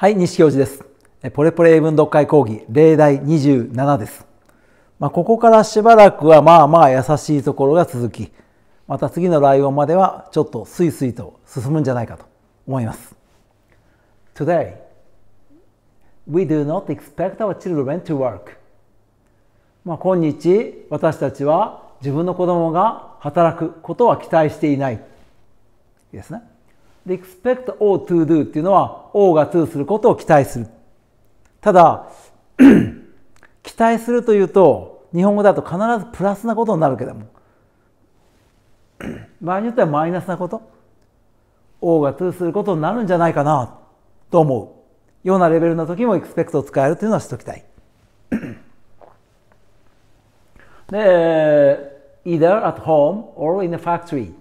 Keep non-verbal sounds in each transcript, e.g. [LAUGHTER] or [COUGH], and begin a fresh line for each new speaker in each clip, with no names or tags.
はい、西教授です。ポレポレ英文読解講義、例題27です。まあ、ここからしばらくはまあまあ優しいところが続き、また次のライオンまではちょっとスイスイと進むんじゃないかと思います。Today, we do not expect our children to work. まあ、今日、私たちは自分の子供が働くことは期待していない。ですね。で、expect or to do っていうのは、o が to することを期待する。ただ、[CLEARS THROAT] 期待するというと、日本語だと必ずプラスなことになるけども、[CLEARS THROAT] 場合によってはマイナスなこと、o が to することになるんじゃないかな、と思う。ようなレベルの時も expect を使えるというのはしときたい。[CLEARS THROAT] で、either at home or in a factory。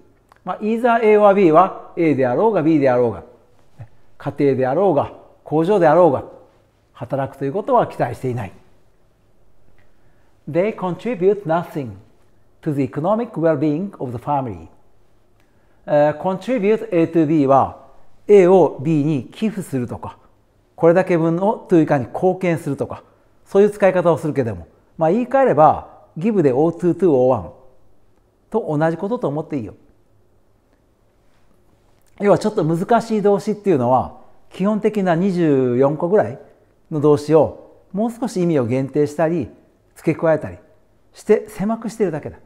まあ、either A or B は A であろうが B であろうが家庭であろうが工場であろうが働くということは期待していない。They contribute nothing to the economic well-being of the family. u contribute A to B は A を B に寄付するとかこれだけ分をというかに貢献するとかそういう使い方をするけれども、まあ、言い換えれば give で O2 to O1 と同じことと思っていいよ。要はちょっと難しい動詞っていうのは基本的な24個ぐらいの動詞をもう少し意味を限定したり付け加えたりして狭くしてるだけだ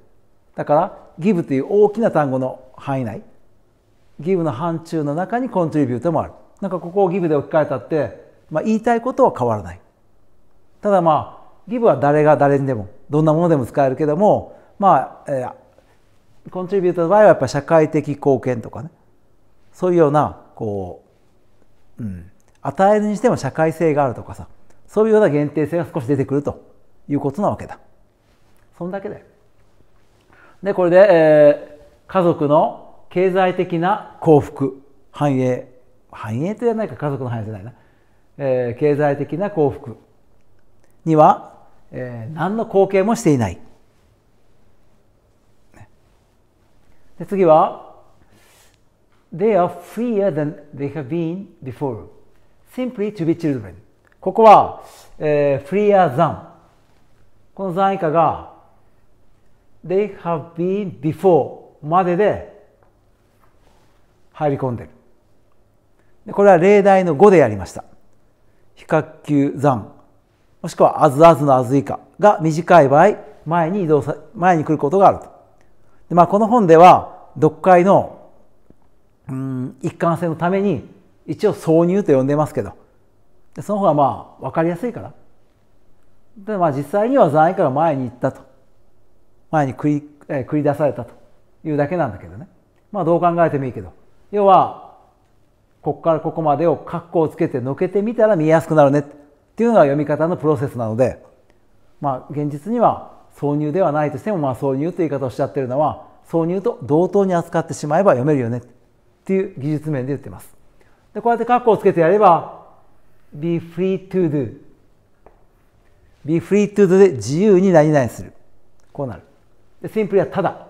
だから give という大きな単語の範囲内 give の範疇の中にコントリビュートもあるなんかここを give で置き換えたって、まあ、言いたいことは変わらないただまあ give は誰が誰にでもどんなものでも使えるけどもまあ、えー、コントリビュートの場合はやっぱり社会的貢献とかねそういうようなこう、うん、与えるにしても社会性があるとかさそういうような限定性が少し出てくるということなわけだそんだけだよでこれで、えー、家族の経済的な幸福繁栄繁栄と言わないか家族の繁栄じゃないな、えー、経済的な幸福には、えー、何の貢献もしていないで次は They are freer than they have been before. Simply to be children. ここは、えー、freer than この残以下が They have been before までで入り込んでる。でこれは例題の5でやりました。比較級残もしくはあずあずのあず以下が短い場合前に移動さ前に来ることがあると。でまあ、この本では読解のうん一貫性のために一応挿入と呼んでますけどその方がまあ分かりやすいからでまあ実際には残位から前に行ったと前に繰り,、え繰り出されたというだけなんだけどねまあどう考えてもいいけど要はここからここまでを括弧をつけてのけてみたら見えやすくなるねっていうのが読み方のプロセスなのでまあ現実には挿入ではないとしてもまあ挿入という言い方をしちゃってるのは挿入と同等に扱ってしまえば読めるよねっていう技術面で言ってます。でこうやってカッコをつけてやれば be free to do be free to do で自由に何々する。こうなる。で、シンプルはただ。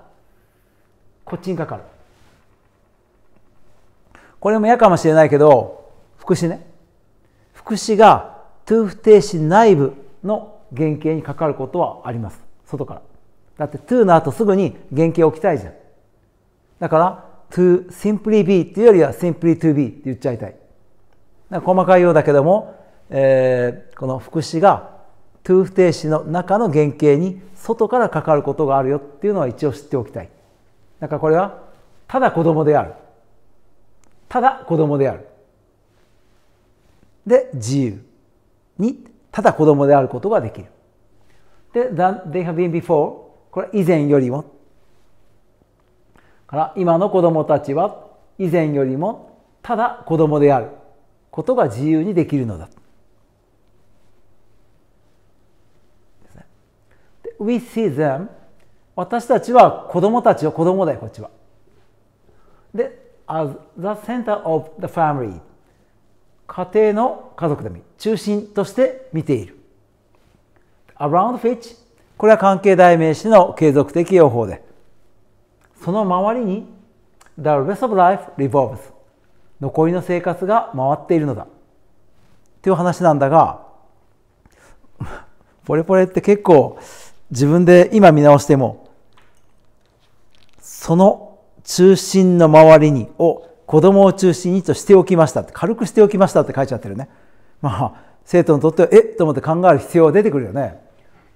こっちにかかる。これも嫌かもしれないけど、副詞ね。副詞が to 不定詞内部の原型にかかることはあります。外から。だって to の後すぐに原型置きたいじゃん。だから to simply be っていうよりは simply to be って言っちゃいたい。細かいようだけども、えー、この副詞が to 不定詞の中の原型に外からかかることがあるよっていうのは一応知っておきたい。だからこれはただ子供である。ただ子供である。で、自由にただ子供であることができる。で、than they have been before これ以前よりもから今の子供たちは以前よりもただ子供であることが自由にできるのだ。We see them 私たちは子供たちは子供だよこっちは。で、as the center of the family 家庭の家族でみ中心として見ている。around which これは関係代名詞の継続的用法で。その周りに The rest of life revolves 残りの生活が回っているのだっていう話なんだが [LAUGHS] ポレポレって結構自分で今見直してもその中心の周りにを子供を中心にとしておきましたって軽くしておきましたって書いちゃってるねまあ生徒にとってはえっと思って考える必要が出てくるよね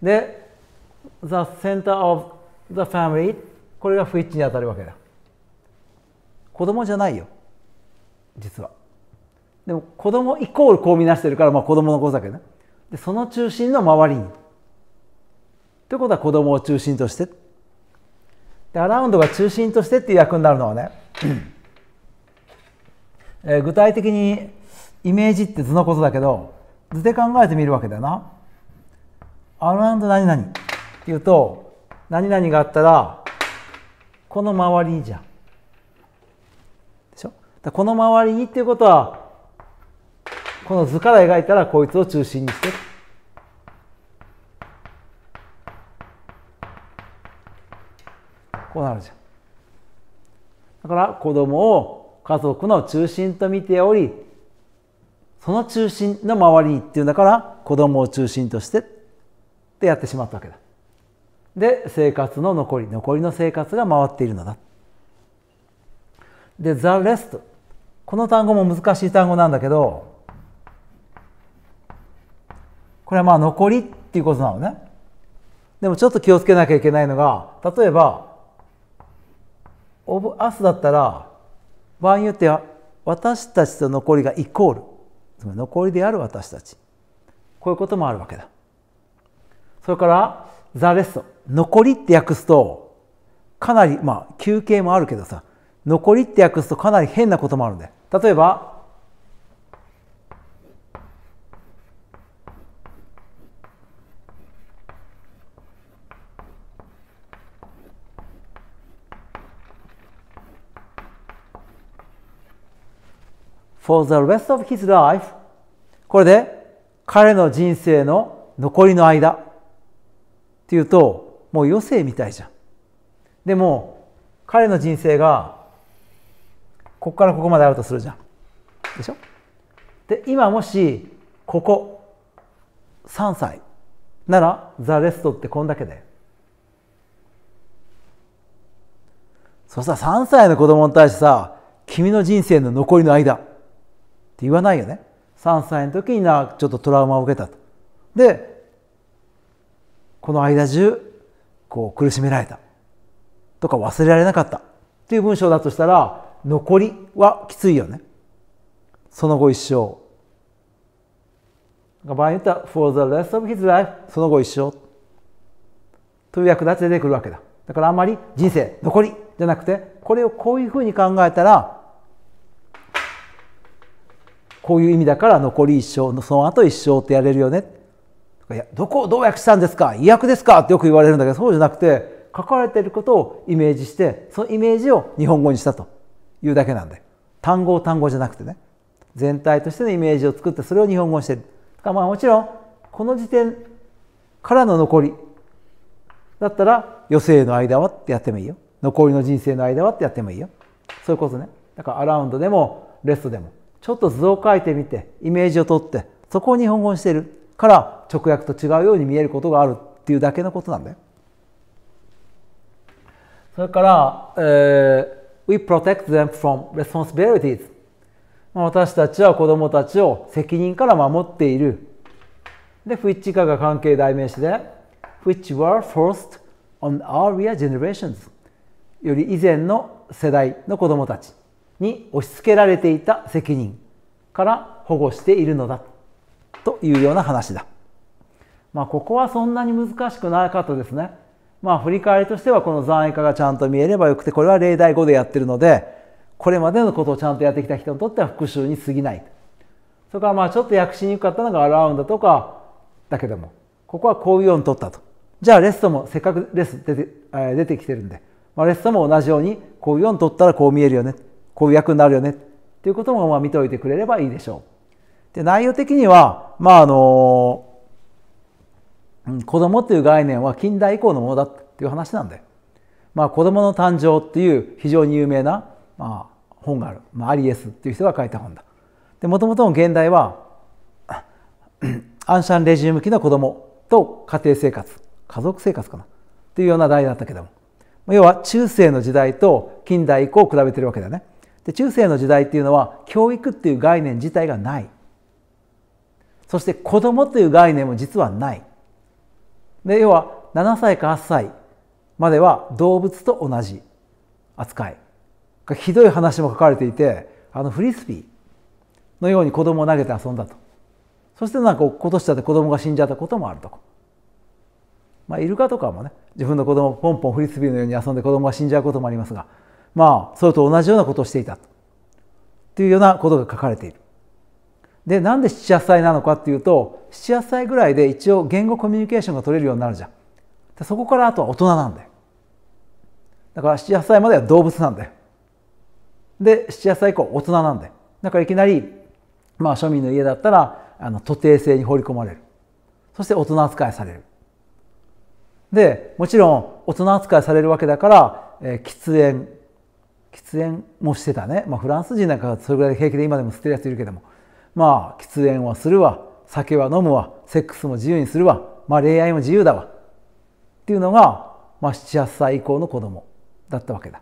で The center of the family これが不一致に当たるわけだ子供じゃないよ実はでも子供イコールこう見なしてるから、まあ、子供のことだけどねでその中心の周りにということは子供を中心としてでアラウンドが中心としてっていう役になるのはね、えー、具体的にイメージって図のことだけど図で考えてみるわけだよなアラウンド何々っていうと何々があったらこの周りにじゃん。でしょこの周りにっていうことは、この図から描いたらこいつを中心にして。こうなるじゃん。だから子供を家族の中心と見ており、その中心の周りにっていうんだから子供を中心としてってやってしまったわけだ。で生活の残り残りの生活が回っているのだで「the rest」この単語も難しい単語なんだけどこれはまあ残りっていうことなのねでもちょっと気をつけなきゃいけないのが例えば「オブ・アス」だったら場合によっては私たちと残りがイコールつまり残りである私たちこういうこともあるわけだそれから「ザ・レスト」残りって訳すとかなりまあ休憩もあるけどさ残りって訳すとかなり変なこともあるんで例えば For the rest of his life これで彼の人生の残りの間っていうともう余生みたいじゃんでも彼の人生がここからここまであるとするじゃんでしょで今もしここ3歳ならザ・レストってこんだけでそしたら3歳の子供に対してさ君の人生の残りの間って言わないよね3歳の時になちょっとトラウマを受けたとでこの間中こう苦しめられたとか忘れられなかったっていう文章だとしたら残りはきついよねその後一生場合によっては for the rest of his life その後一生という役立ちで出てくるわけだだからあんまり人生残りじゃなくてこれをこういうふうに考えたらこういう意味だから残り一生のその後一生ってやれるよねどこをどう訳したんですか意訳ですかってよく言われるんだけどそうじゃなくて書かれていることをイメージしてそのイメージを日本語にしたというだけなんで単語を単語じゃなくてね全体としてのイメージを作ってそれを日本語にしてるだからまあもちろんこの時点からの残りだったら余生の間はってやってもいいよ残りの人生の間はってやってもいいよそういうことねだからアラウンドでもレストでもちょっと図を書いてみてイメージをとってそこを日本語にしてるから直訳と違うように見えることがあるっていうだけのことなんだよ。それから、えー、We protect them from responsibilities 私たちは子供たちを責任から守っている。で、フィッチ化が関係代名詞で、which were forced on earlier generations より以前の世代の子供たちに押し付けられていた責任から保護しているのだ。というような話だ。まあ、ここはそんなに難しくなかったですね。まあ、振り返りとしてはこの残影化がちゃんと見えればよくて、これは例題5でやってるので、これまでのことをちゃんとやってきた人にとっては復習に過ぎない。それからまあちょっと訳しにくかったのがアラウンドとかだけども、ここはこういうように取ったと。じゃあレストもせっかくレス出て,、えー、出てきてるんで、まあ、レストも同じようにこういうように取ったらこう見えるよね。こういう役になるよね。っていうこともまあ見ておいてくれればいいでしょう。で内容的には、まああの子供という概念は近代以降のものだっていう話なんで、まあ、子供の誕生っていう非常に有名な、まあ、本がある、まあ、アリエスっていう人が書いた本だ。でもともとの現代はアンシャン・レジ向きの子供と家庭生活家族生活かなっていうような題だったけども要は中世の時代と近代以降を比べてるわけだよね。で中世の時代っていうのは教育っていう概念自体がないそして子供という概念も実はないで要は7歳か8歳までは動物と同じ扱いひどい話も書かれていてあのフリスビーのように子供を投げて遊んだとそしてなんか落っことしちゃって子供が死んじゃったこともあるとまあ、イルカとかもね自分の子供ポンポンフリスビーのように遊んで子供が死んじゃうこともありますがまあそれと同じようなことをしていたというようなことが書かれているでなんで78歳なのかっていうと78歳ぐらいで一応言語コミュニケーションが取れるようになるじゃんそこからあとは大人なんだよだから78歳までは動物なんだよで78歳以降大人なんだよだからいきなり、まあ、庶民の家だったらあの徒弟制に放り込まれるそして大人扱いされるでもちろん大人扱いされるわけだから、えー、喫煙喫煙もしてたね、まあ、フランス人なんかはそれぐらい平気で今でも捨てるやついるけどもまあ喫煙はするわ酒は飲むわセックスも自由にするわ、まあ、恋愛も自由だわっていうのが、まあ、78歳以降の子供だったわけだ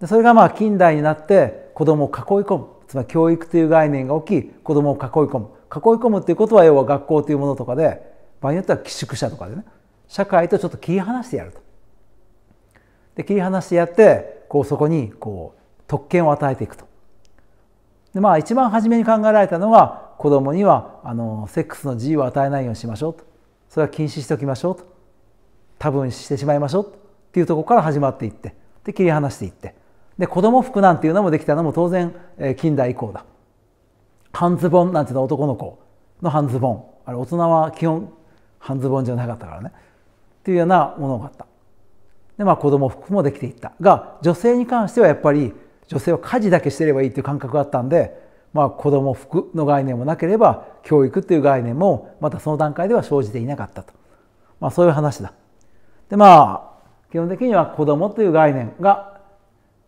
でそれがまあ近代になって子供を囲い込むつまり教育という概念が大きい子供を囲い込む囲い込むっていうことは要は学校というものとかで場合によっては寄宿舎とかでね社会とちょっと切り離してやると。で切り離してやってこうそこにこう特権を与えていくとでまあ一番初めに考えられたのが子供にはあのセックスの自由を与えないようにしましょうとそれは禁止しておきましょうと多分してしまいましょうっていうとこから始まっていってで切り離していってで子供服なんていうのもできたのも当然、え近代以降だ半ズボンなんていうのは男の子の半ズボンあれ大人は基本半ズボンじゃなかったからねっていうようなものがあったでまあ子供服もできていったが女性に関してはやっぱり女性は家事だけしてればいいという感覚があったんで、まあ、子供服の概念もなければ教育という概念もまたその段階では生じていなかったと、まあ、そういう話だ。でまあ基本的には子供という概念が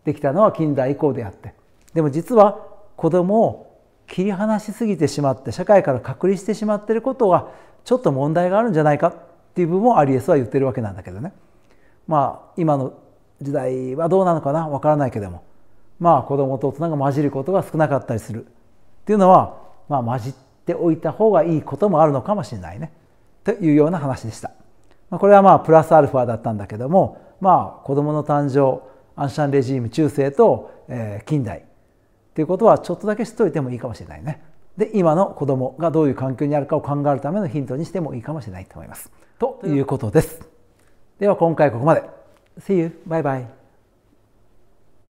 できたのは近代以降であってでも実は子供を切り離しすぎてしまって社会から隔離してしまっていることがちょっと問題があるんじゃないかっていう部分をアリエスは言ってるわけなんだけどねまあ今の時代はどうなのかなわからないけどもまあ、子供と大人が混じることが少なかったりするっていうのは、まあ、混じっておいた方がいいこともあるのかもしれないねというような話でした。これはまあプラスアルファだったんだけども、まあ、子供の誕生アンシャンレジーム中世と、えー、近代っていうことはちょっとだけ知っておいてもいいかもしれないね。で今の子供がどういう環境にあるかを考えるためのヒントにしてもいいかもしれないと思います。ということです。では今回ここまで。See you. Bye bye.